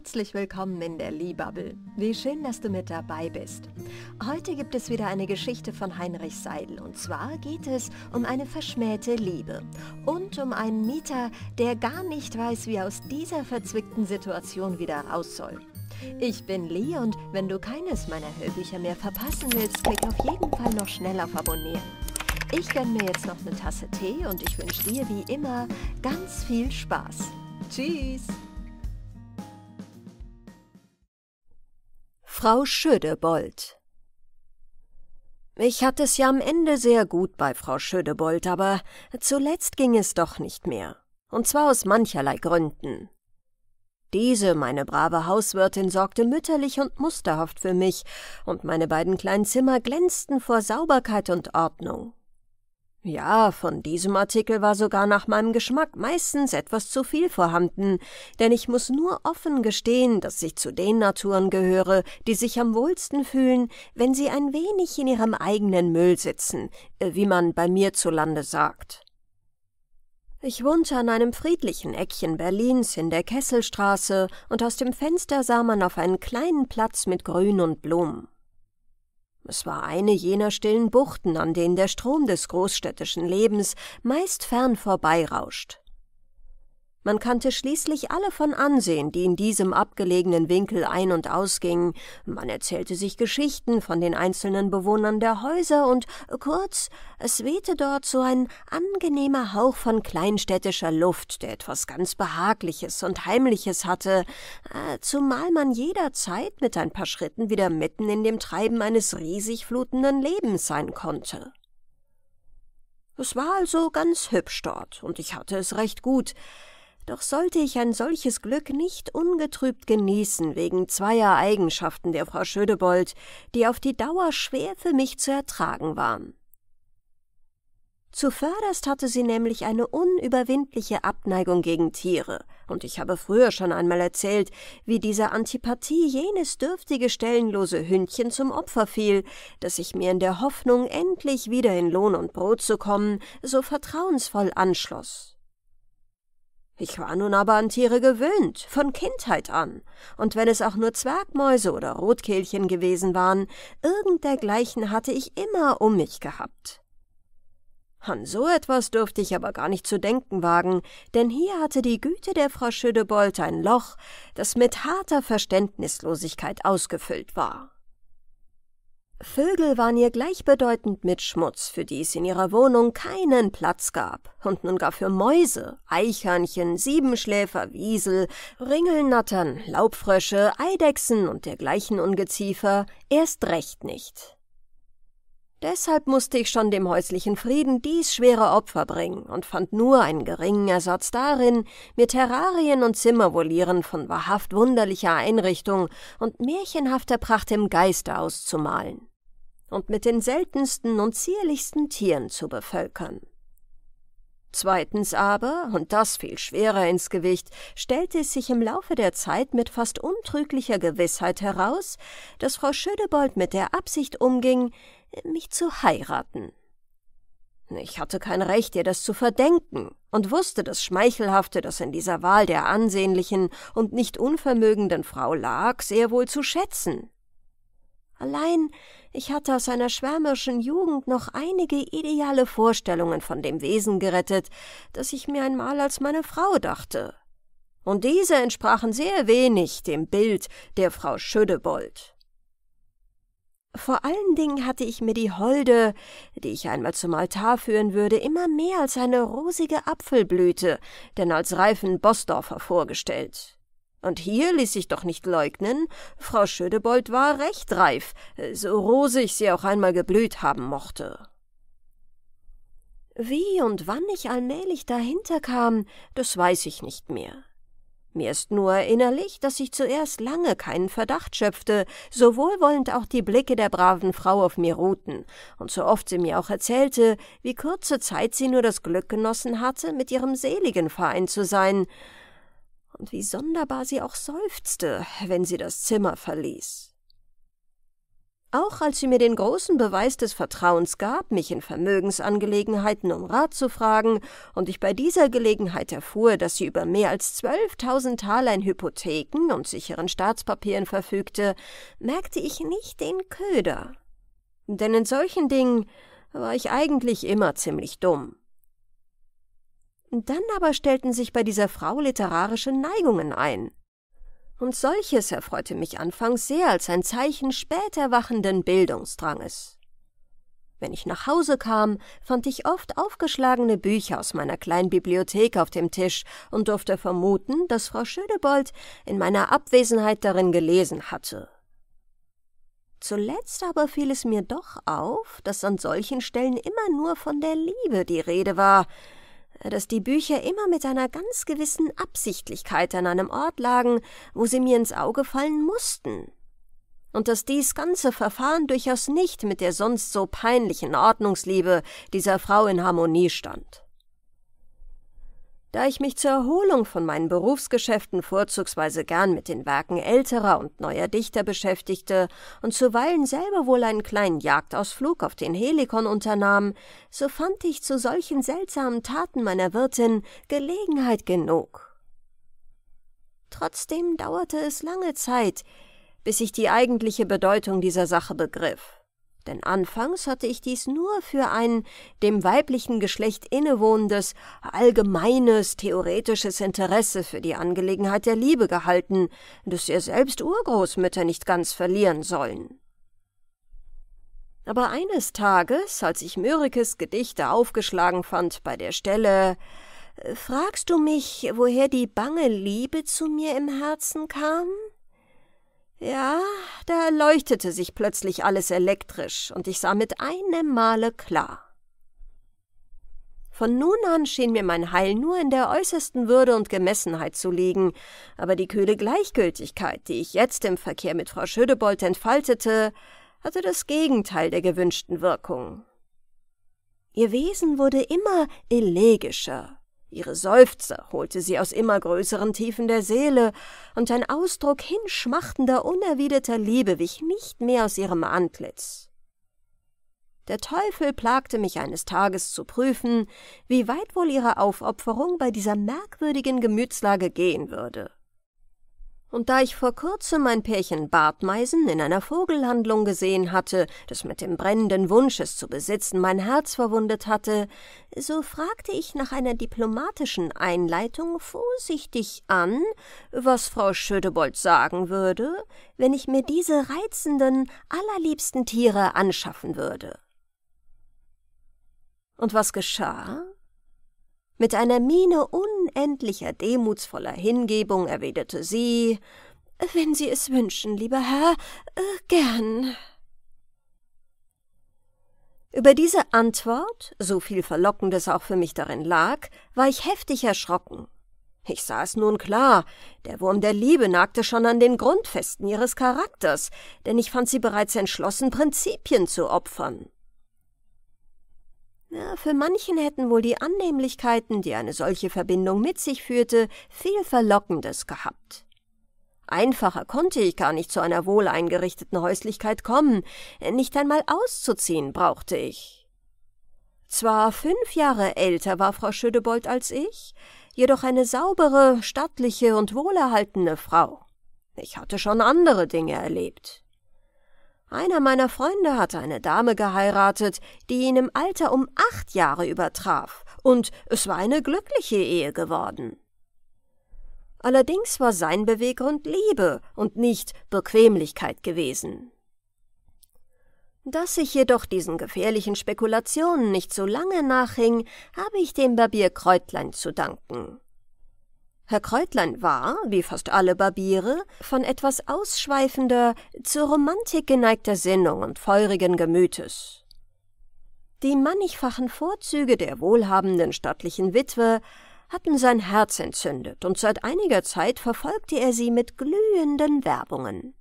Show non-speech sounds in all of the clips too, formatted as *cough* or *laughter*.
herzlich willkommen in der Liebubble. Wie schön, dass du mit dabei bist. Heute gibt es wieder eine Geschichte von Heinrich Seidel und zwar geht es um eine verschmähte Liebe und um einen Mieter, der gar nicht weiß, wie er aus dieser verzwickten Situation wieder raus soll. Ich bin Lee und wenn du keines meiner Hörbücher mehr verpassen willst, klick auf jeden Fall noch schneller auf Abonnieren. Ich gönne mir jetzt noch eine Tasse Tee und ich wünsche dir wie immer ganz viel Spaß. Tschüss! Frau Schödebold Ich hatte es ja am Ende sehr gut bei Frau Schödebold, aber zuletzt ging es doch nicht mehr. Und zwar aus mancherlei Gründen. Diese, meine brave Hauswirtin, sorgte mütterlich und musterhaft für mich, und meine beiden kleinen Zimmer glänzten vor Sauberkeit und Ordnung. Ja, von diesem Artikel war sogar nach meinem Geschmack meistens etwas zu viel vorhanden, denn ich muss nur offen gestehen, dass ich zu den Naturen gehöre, die sich am wohlsten fühlen, wenn sie ein wenig in ihrem eigenen Müll sitzen, äh, wie man bei mir zu Lande sagt. Ich wohnte an einem friedlichen Eckchen Berlins in der Kesselstraße, und aus dem Fenster sah man auf einen kleinen Platz mit Grün und Blumen. Es war eine jener stillen Buchten, an denen der Strom des großstädtischen Lebens meist fern vorbeirauscht, man kannte schließlich alle von Ansehen, die in diesem abgelegenen Winkel ein- und ausgingen, man erzählte sich Geschichten von den einzelnen Bewohnern der Häuser und, kurz, es wehte dort so ein angenehmer Hauch von kleinstädtischer Luft, der etwas ganz Behagliches und Heimliches hatte, äh, zumal man jederzeit mit ein paar Schritten wieder mitten in dem Treiben eines riesig flutenden Lebens sein konnte. Es war also ganz hübsch dort, und ich hatte es recht gut, doch sollte ich ein solches Glück nicht ungetrübt genießen wegen zweier Eigenschaften der Frau Schödebold, die auf die Dauer schwer für mich zu ertragen waren. Zuvörderst hatte sie nämlich eine unüberwindliche Abneigung gegen Tiere, und ich habe früher schon einmal erzählt, wie dieser Antipathie jenes dürftige stellenlose Hündchen zum Opfer fiel, das ich mir in der Hoffnung, endlich wieder in Lohn und Brot zu kommen, so vertrauensvoll anschloss. Ich war nun aber an Tiere gewöhnt, von Kindheit an, und wenn es auch nur Zwergmäuse oder Rotkehlchen gewesen waren, irgend dergleichen hatte ich immer um mich gehabt. An so etwas durfte ich aber gar nicht zu denken wagen, denn hier hatte die Güte der Frau Schödebold ein Loch, das mit harter Verständnislosigkeit ausgefüllt war. Vögel waren ihr gleichbedeutend mit Schmutz, für die es in ihrer Wohnung keinen Platz gab, und nun gar für Mäuse, Eichhörnchen, Siebenschläfer, Wiesel, Ringelnattern, Laubfrösche, Eidechsen und dergleichen Ungeziefer erst recht nicht. Deshalb musste ich schon dem häuslichen Frieden dies schwere Opfer bringen und fand nur einen geringen Ersatz darin, mir Terrarien und Zimmervolieren von wahrhaft wunderlicher Einrichtung und märchenhafter Pracht im Geiste auszumalen und mit den seltensten und zierlichsten Tieren zu bevölkern. Zweitens aber, und das fiel schwerer ins Gewicht, stellte es sich im Laufe der Zeit mit fast untrüglicher Gewissheit heraus, dass Frau Schödebold mit der Absicht umging, mich zu heiraten. Ich hatte kein Recht, ihr das zu verdenken und wusste das Schmeichelhafte, das in dieser Wahl der ansehnlichen und nicht unvermögenden Frau lag, sehr wohl zu schätzen. Allein ich hatte aus einer schwärmerischen Jugend noch einige ideale Vorstellungen von dem Wesen gerettet, das ich mir einmal als meine Frau dachte. Und diese entsprachen sehr wenig dem Bild der Frau Schödebold. Vor allen Dingen hatte ich mir die Holde, die ich einmal zum Altar führen würde, immer mehr als eine rosige Apfelblüte, denn als reifen Bosdorfer vorgestellt. Und hier ließ sich doch nicht leugnen, Frau Schödebold war recht reif, so rosig sie auch einmal geblüht haben mochte. Wie und wann ich allmählich dahinter kam, das weiß ich nicht mehr. Mir ist nur erinnerlich, dass ich zuerst lange keinen Verdacht schöpfte, so wohlwollend auch die Blicke der braven Frau auf mir ruhten, und so oft sie mir auch erzählte, wie kurze Zeit sie nur das Glück genossen hatte, mit ihrem seligen Verein zu sein, und wie sonderbar sie auch seufzte, wenn sie das Zimmer verließ. Auch als sie mir den großen Beweis des Vertrauens gab, mich in Vermögensangelegenheiten um Rat zu fragen, und ich bei dieser Gelegenheit erfuhr, dass sie über mehr als 12.000 Taler in Hypotheken und sicheren Staatspapieren verfügte, merkte ich nicht den Köder. Denn in solchen Dingen war ich eigentlich immer ziemlich dumm. Dann aber stellten sich bei dieser Frau literarische Neigungen ein. Und solches erfreute mich anfangs sehr als ein Zeichen später wachenden Bildungsdranges. Wenn ich nach Hause kam, fand ich oft aufgeschlagene Bücher aus meiner kleinen Bibliothek auf dem Tisch und durfte vermuten, dass Frau Schödebold in meiner Abwesenheit darin gelesen hatte. Zuletzt aber fiel es mir doch auf, dass an solchen Stellen immer nur von der Liebe die Rede war, dass die Bücher immer mit einer ganz gewissen Absichtlichkeit an einem Ort lagen, wo sie mir ins Auge fallen mussten, und dass dies ganze Verfahren durchaus nicht mit der sonst so peinlichen Ordnungsliebe dieser Frau in Harmonie stand. Da ich mich zur Erholung von meinen Berufsgeschäften vorzugsweise gern mit den Werken älterer und neuer Dichter beschäftigte und zuweilen selber wohl einen kleinen Jagdausflug auf den Helikon unternahm, so fand ich zu solchen seltsamen Taten meiner Wirtin Gelegenheit genug. Trotzdem dauerte es lange Zeit, bis ich die eigentliche Bedeutung dieser Sache begriff denn anfangs hatte ich dies nur für ein dem weiblichen Geschlecht innewohnendes, allgemeines, theoretisches Interesse für die Angelegenheit der Liebe gehalten, das ihr selbst Urgroßmütter nicht ganz verlieren sollen. Aber eines Tages, als ich Mörikes Gedichte aufgeschlagen fand bei der Stelle äh, »Fragst du mich, woher die bange Liebe zu mir im Herzen kam?« ja, da leuchtete sich plötzlich alles elektrisch und ich sah mit einem Male klar. Von nun an schien mir mein Heil nur in der äußersten Würde und Gemessenheit zu liegen, aber die kühle Gleichgültigkeit, die ich jetzt im Verkehr mit Frau Schödebold entfaltete, hatte das Gegenteil der gewünschten Wirkung. Ihr Wesen wurde immer elegischer, Ihre Seufzer holte sie aus immer größeren Tiefen der Seele, und ein Ausdruck hinschmachtender, unerwiderter Liebe wich nicht mehr aus ihrem Antlitz. Der Teufel plagte mich eines Tages zu prüfen, wie weit wohl ihre Aufopferung bei dieser merkwürdigen Gemütslage gehen würde. Und da ich vor kurzem ein Pärchen Bartmeisen in einer Vogelhandlung gesehen hatte, das mit dem brennenden Wunsch, es zu besitzen, mein Herz verwundet hatte, so fragte ich nach einer diplomatischen Einleitung vorsichtig an, was Frau Schödebold sagen würde, wenn ich mir diese reizenden, allerliebsten Tiere anschaffen würde. Und was geschah? Mit einer Miene unendlicher, demutsvoller Hingebung erwiderte sie Wenn Sie es wünschen, lieber Herr, äh, gern. Über diese Antwort, so viel Verlockendes auch für mich darin lag, war ich heftig erschrocken. Ich sah es nun klar, der Wurm der Liebe nagte schon an den Grundfesten ihres Charakters, denn ich fand sie bereits entschlossen, Prinzipien zu opfern. Ja, für manchen hätten wohl die Annehmlichkeiten, die eine solche Verbindung mit sich führte, viel Verlockendes gehabt. Einfacher konnte ich gar nicht zu einer wohleingerichteten Häuslichkeit kommen, nicht einmal auszuziehen brauchte ich. Zwar fünf Jahre älter war Frau Schödebold als ich, jedoch eine saubere, stattliche und wohlerhaltene Frau. Ich hatte schon andere Dinge erlebt. Einer meiner Freunde hatte eine Dame geheiratet, die ihn im Alter um acht Jahre übertraf, und es war eine glückliche Ehe geworden. Allerdings war sein Beweggrund Liebe und nicht Bequemlichkeit gewesen. Dass ich jedoch diesen gefährlichen Spekulationen nicht so lange nachhing, habe ich dem Barbier Kräutlein zu danken. Herr Kräutlein war, wie fast alle Barbiere, von etwas ausschweifender, zur Romantik geneigter Sinnung und feurigen Gemütes. Die mannigfachen Vorzüge der wohlhabenden stattlichen Witwe hatten sein Herz entzündet, und seit einiger Zeit verfolgte er sie mit glühenden Werbungen.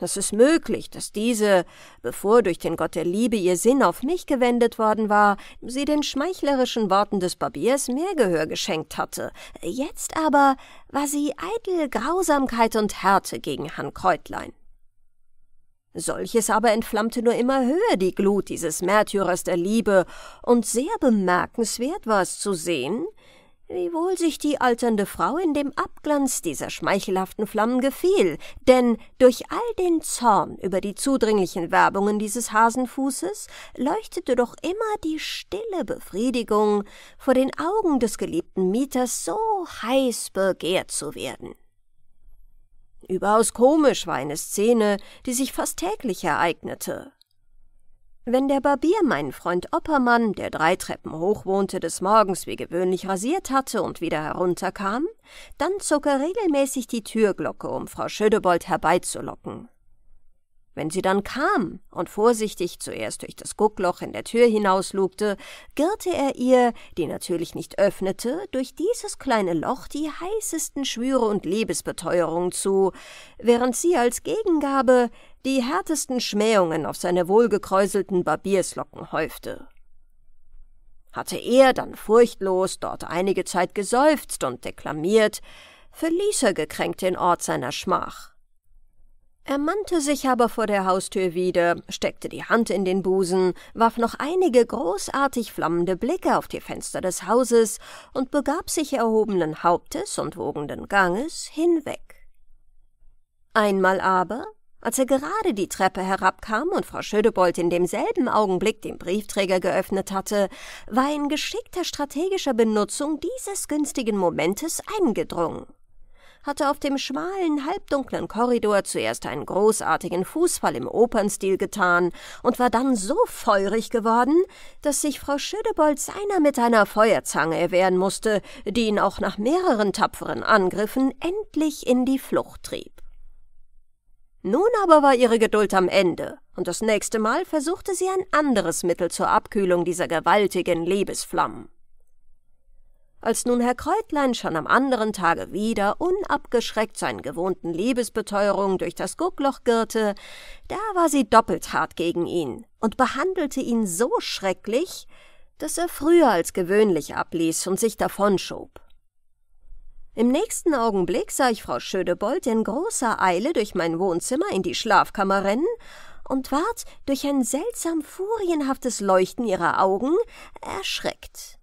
Es ist möglich, dass diese, bevor durch den Gott der Liebe ihr Sinn auf mich gewendet worden war, sie den schmeichlerischen Worten des Barbiers mehr Gehör geschenkt hatte. Jetzt aber war sie eitel Grausamkeit und Härte gegen Herrn Kräutlein. Solches aber entflammte nur immer höher die Glut dieses Märtyrers der Liebe, und sehr bemerkenswert war es zu sehen, wie wohl sich die alternde Frau in dem Abglanz dieser schmeichelhaften Flammen gefiel, denn durch all den Zorn über die zudringlichen Werbungen dieses Hasenfußes leuchtete doch immer die stille Befriedigung, vor den Augen des geliebten Mieters so heiß begehrt zu werden. Überaus komisch war eine Szene, die sich fast täglich ereignete. Wenn der Barbier meinen Freund Oppermann, der drei Treppen hoch wohnte, des Morgens wie gewöhnlich rasiert hatte und wieder herunterkam, dann zog er regelmäßig die Türglocke, um Frau Schödebold herbeizulocken. Wenn sie dann kam und vorsichtig zuerst durch das Guckloch in der Tür hinauslugte, girrte er ihr, die natürlich nicht öffnete, durch dieses kleine Loch die heißesten Schwüre und Liebesbeteuerungen zu, während sie als Gegengabe die härtesten Schmähungen auf seine wohlgekräuselten Barbierslocken häufte. Hatte er dann furchtlos dort einige Zeit geseufzt und deklamiert, verließ er gekränkt den Ort seiner Schmach. Er mannte sich aber vor der Haustür wieder, steckte die Hand in den Busen, warf noch einige großartig flammende Blicke auf die Fenster des Hauses und begab sich erhobenen Hauptes und wogenden Ganges hinweg. Einmal aber, als er gerade die Treppe herabkam und Frau Schödebold in demselben Augenblick den Briefträger geöffnet hatte, war in geschickter strategischer Benutzung dieses günstigen Momentes eingedrungen hatte auf dem schmalen, halbdunklen Korridor zuerst einen großartigen Fußfall im Opernstil getan und war dann so feurig geworden, dass sich Frau Schödebold seiner mit einer Feuerzange erwehren musste, die ihn auch nach mehreren tapferen Angriffen endlich in die Flucht trieb. Nun aber war ihre Geduld am Ende, und das nächste Mal versuchte sie ein anderes Mittel zur Abkühlung dieser gewaltigen Liebesflammen. Als nun Herr Kräutlein schon am anderen Tage wieder unabgeschreckt seinen gewohnten Liebesbeteuerungen durch das Guckloch girrte, da war sie doppelt hart gegen ihn und behandelte ihn so schrecklich, dass er früher als gewöhnlich abließ und sich davonschob. Im nächsten Augenblick sah ich Frau Schödebold in großer Eile durch mein Wohnzimmer in die Schlafkammer rennen und ward durch ein seltsam furienhaftes Leuchten ihrer Augen erschreckt.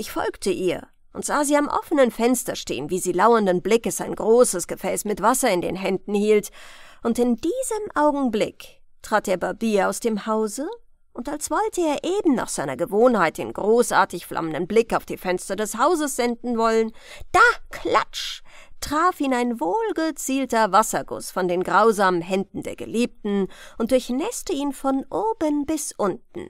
Ich folgte ihr und sah sie am offenen Fenster stehen, wie sie lauernden Blickes ein großes Gefäß mit Wasser in den Händen hielt, und in diesem Augenblick trat der Barbier aus dem Hause, und als wollte er eben nach seiner Gewohnheit den großartig flammenden Blick auf die Fenster des Hauses senden wollen, da klatsch traf ihn ein wohlgezielter Wasserguss von den grausamen Händen der Geliebten und durchnässte ihn von oben bis unten.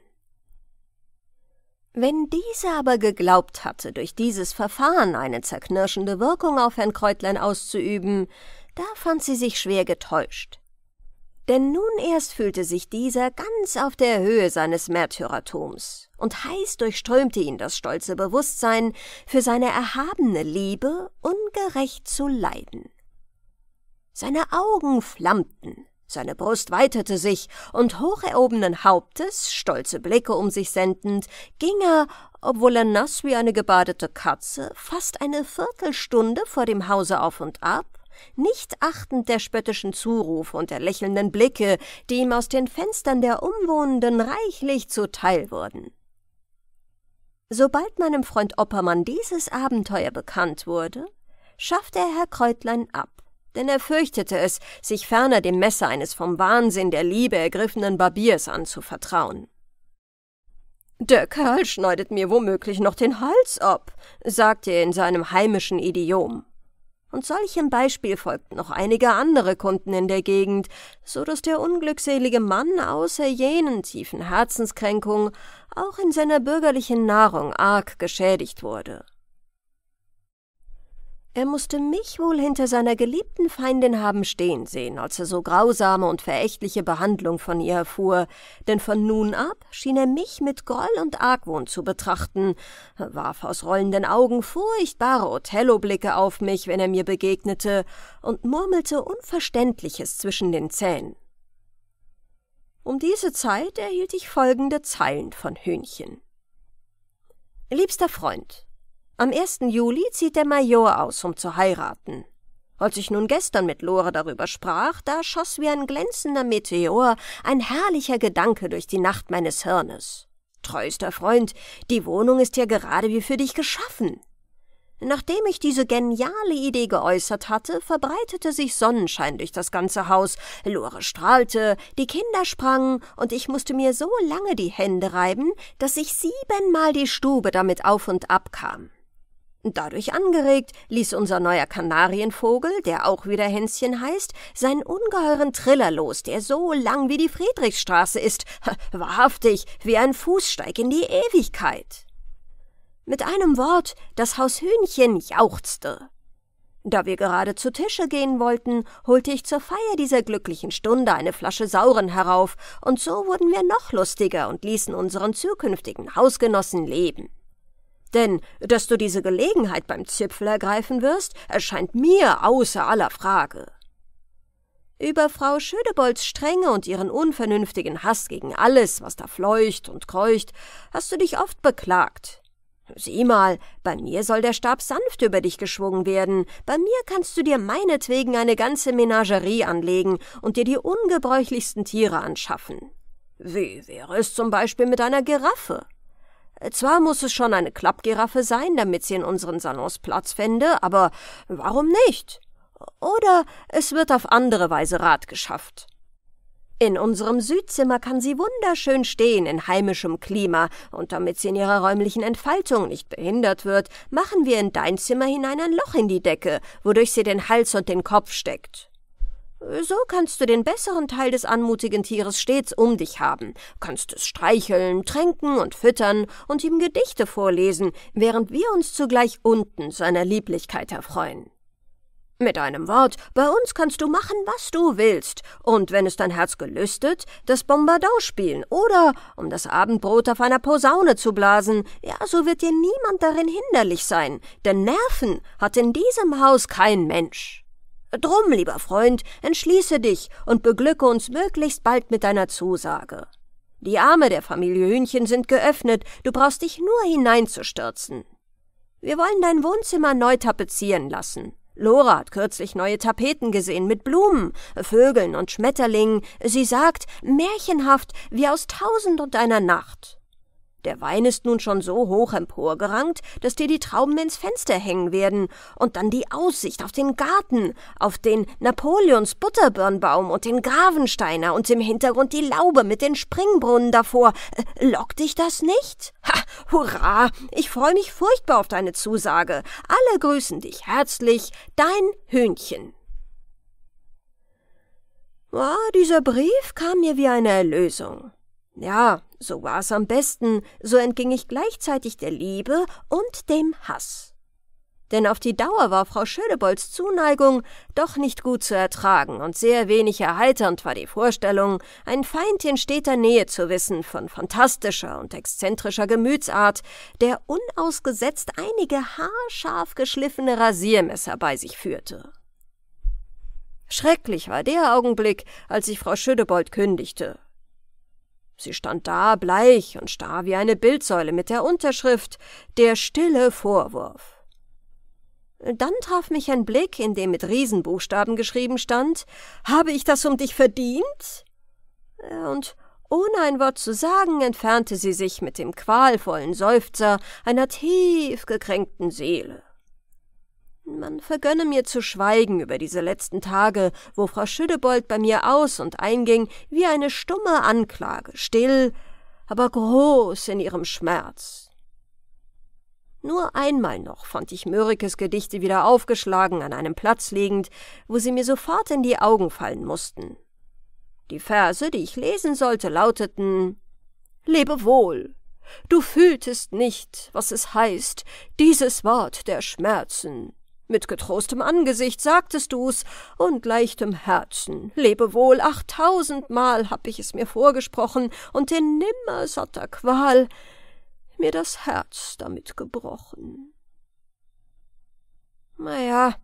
Wenn diese aber geglaubt hatte, durch dieses Verfahren eine zerknirschende Wirkung auf Herrn Kräutlein auszuüben, da fand sie sich schwer getäuscht. Denn nun erst fühlte sich dieser ganz auf der Höhe seines Märtyrertums, und heiß durchströmte ihn das stolze Bewusstsein, für seine erhabene Liebe ungerecht zu leiden. Seine Augen flammten, seine Brust weitete sich, und hoch erhobenen Hauptes, stolze Blicke um sich sendend, ging er, obwohl er nass wie eine gebadete Katze, fast eine Viertelstunde vor dem Hause auf und ab, nicht achtend der spöttischen Zurufe und der lächelnden Blicke, die ihm aus den Fenstern der Umwohnenden reichlich zuteil wurden. Sobald meinem Freund Oppermann dieses Abenteuer bekannt wurde, schaffte er Herr Kräutlein ab denn er fürchtete es, sich ferner dem Messer eines vom Wahnsinn der Liebe ergriffenen Barbiers anzuvertrauen. Der Kerl schneidet mir womöglich noch den Hals ab, sagte er in seinem heimischen Idiom. Und solchem Beispiel folgten noch einige andere Kunden in der Gegend, so dass der unglückselige Mann außer jenen tiefen Herzenskränkungen auch in seiner bürgerlichen Nahrung arg geschädigt wurde. Er musste mich wohl hinter seiner geliebten Feindin haben stehen sehen, als er so grausame und verächtliche Behandlung von ihr erfuhr, denn von nun ab schien er mich mit Groll und Argwohn zu betrachten, warf aus rollenden Augen furchtbare Othello-Blicke auf mich, wenn er mir begegnete, und murmelte Unverständliches zwischen den Zähnen. Um diese Zeit erhielt ich folgende Zeilen von Hühnchen. Liebster Freund, am 1. Juli zieht der Major aus, um zu heiraten. Als ich nun gestern mit Lore darüber sprach, da schoss wie ein glänzender Meteor ein herrlicher Gedanke durch die Nacht meines Hirnes. Treuster Freund, die Wohnung ist ja gerade wie für dich geschaffen. Nachdem ich diese geniale Idee geäußert hatte, verbreitete sich Sonnenschein durch das ganze Haus, Lore strahlte, die Kinder sprangen, und ich musste mir so lange die Hände reiben, dass ich siebenmal die Stube damit auf und ab kam. Dadurch angeregt, ließ unser neuer Kanarienvogel, der auch wieder Hänschen heißt, seinen ungeheuren Triller los, der so lang wie die Friedrichstraße ist, *laughs* wahrhaftig wie ein Fußsteig in die Ewigkeit. Mit einem Wort, das Haushühnchen jauchzte. Da wir gerade zu Tische gehen wollten, holte ich zur Feier dieser glücklichen Stunde eine Flasche Sauren herauf, und so wurden wir noch lustiger und ließen unseren zukünftigen Hausgenossen leben. Denn dass du diese Gelegenheit beim Zipfel ergreifen wirst, erscheint mir außer aller Frage. Über Frau Schödebolds Strenge und ihren unvernünftigen Hass gegen alles, was da fleucht und kreucht, hast du dich oft beklagt. Sieh mal, bei mir soll der Stab sanft über dich geschwungen werden, bei mir kannst du dir meinetwegen eine ganze Menagerie anlegen und dir die ungebräuchlichsten Tiere anschaffen. Wie wäre es zum Beispiel mit einer Giraffe? Zwar muss es schon eine Klappgiraffe sein, damit sie in unseren Salons Platz fände, aber warum nicht? Oder es wird auf andere Weise Rat geschafft. In unserem Südzimmer kann sie wunderschön stehen in heimischem Klima, und damit sie in ihrer räumlichen Entfaltung nicht behindert wird, machen wir in dein Zimmer hinein ein Loch in die Decke, wodurch sie den Hals und den Kopf steckt. So kannst du den besseren Teil des anmutigen Tieres stets um dich haben, kannst es streicheln, tränken und füttern und ihm Gedichte vorlesen, während wir uns zugleich unten seiner Lieblichkeit erfreuen. Mit einem Wort, bei uns kannst du machen, was du willst, und wenn es dein Herz gelüstet, das Bombardau spielen oder, um das Abendbrot auf einer Posaune zu blasen, ja, so wird dir niemand darin hinderlich sein, denn Nerven hat in diesem Haus kein Mensch. Drum, lieber Freund, entschließe dich und beglücke uns möglichst bald mit deiner Zusage. Die Arme der Familie Hühnchen sind geöffnet, du brauchst dich nur hineinzustürzen. Wir wollen dein Wohnzimmer neu tapezieren lassen. Lora hat kürzlich neue Tapeten gesehen mit Blumen, Vögeln und Schmetterlingen. Sie sagt, märchenhaft, wie aus Tausend und einer Nacht. Der Wein ist nun schon so hoch emporgerankt, dass dir die Trauben ins Fenster hängen werden, und dann die Aussicht auf den Garten, auf den Napoleons Butterbirnbaum und den Gravensteiner und im Hintergrund die Laube mit den Springbrunnen davor. Äh, lockt dich das nicht? Ha, hurra! Ich freue mich furchtbar auf deine Zusage. Alle grüßen dich herzlich, dein Hühnchen. Ah, dieser Brief kam mir wie eine Erlösung. Ja, so war's am besten, so entging ich gleichzeitig der Liebe und dem Hass. Denn auf die Dauer war Frau Schödebolds Zuneigung doch nicht gut zu ertragen und sehr wenig erheiternd war die Vorstellung, ein Feind in steter Nähe zu wissen von fantastischer und exzentrischer Gemütsart, der unausgesetzt einige haarscharf geschliffene Rasiermesser bei sich führte. Schrecklich war der Augenblick, als ich Frau Schödebold kündigte, Sie stand da, bleich und starr wie eine Bildsäule mit der Unterschrift Der stille Vorwurf. Dann traf mich ein Blick, in dem mit Riesenbuchstaben geschrieben stand Habe ich das um dich verdient? Und ohne ein Wort zu sagen, entfernte sie sich mit dem qualvollen Seufzer einer tief gekränkten Seele. Man vergönne mir zu schweigen über diese letzten Tage, wo Frau Schüdebold bei mir aus und einging wie eine stumme Anklage, still, aber groß in ihrem Schmerz. Nur einmal noch fand ich Mörikes Gedichte wieder aufgeschlagen an einem Platz liegend, wo sie mir sofort in die Augen fallen mussten. Die Verse, die ich lesen sollte, lauteten Lebe wohl, du fühltest nicht, was es heißt, dieses Wort der Schmerzen. Mit getrostem Angesicht sagtest du's und leichtem Herzen. Lebe Lebewohl, achttausendmal hab ich es mir vorgesprochen und in nimmer satter Qual mir das Herz damit gebrochen. Na ja,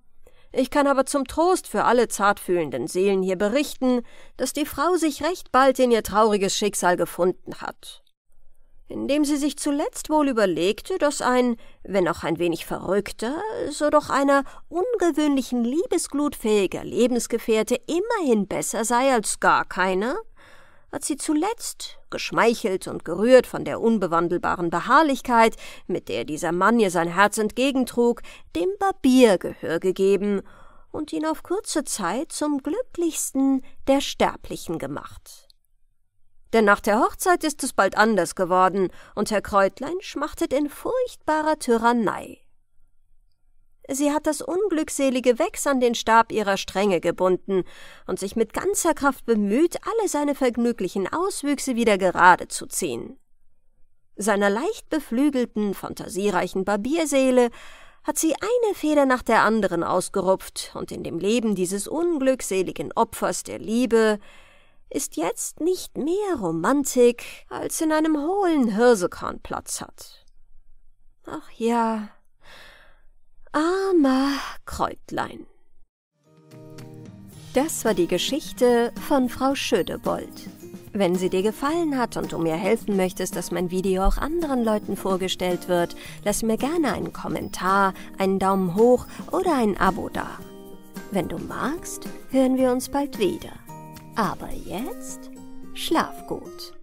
ich kann aber zum Trost für alle zartfühlenden Seelen hier berichten, dass die Frau sich recht bald in ihr trauriges Schicksal gefunden hat indem sie sich zuletzt wohl überlegte, dass ein, wenn auch ein wenig verrückter, so doch einer ungewöhnlichen Liebesglut fähiger Lebensgefährte immerhin besser sei als gar keiner, hat sie zuletzt, geschmeichelt und gerührt von der unbewandelbaren Beharrlichkeit, mit der dieser Mann ihr sein Herz entgegentrug, dem Barbier Gehör gegeben und ihn auf kurze Zeit zum glücklichsten der Sterblichen gemacht denn nach der Hochzeit ist es bald anders geworden, und Herr Kräutlein schmachtet in furchtbarer Tyrannei. Sie hat das unglückselige Wex an den Stab ihrer Stränge gebunden und sich mit ganzer Kraft bemüht, alle seine vergnüglichen Auswüchse wieder gerade zu ziehen. Seiner leicht beflügelten, fantasiereichen Barbierseele hat sie eine Feder nach der anderen ausgerupft und in dem Leben dieses unglückseligen Opfers der Liebe ist jetzt nicht mehr Romantik, als in einem hohlen Hirsekorn Platz hat. Ach ja, armer Kräutlein. Das war die Geschichte von Frau Schödebold. Wenn sie dir gefallen hat und du mir helfen möchtest, dass mein Video auch anderen Leuten vorgestellt wird, lass mir gerne einen Kommentar, einen Daumen hoch oder ein Abo da. Wenn du magst, hören wir uns bald wieder. Aber jetzt schlaf gut.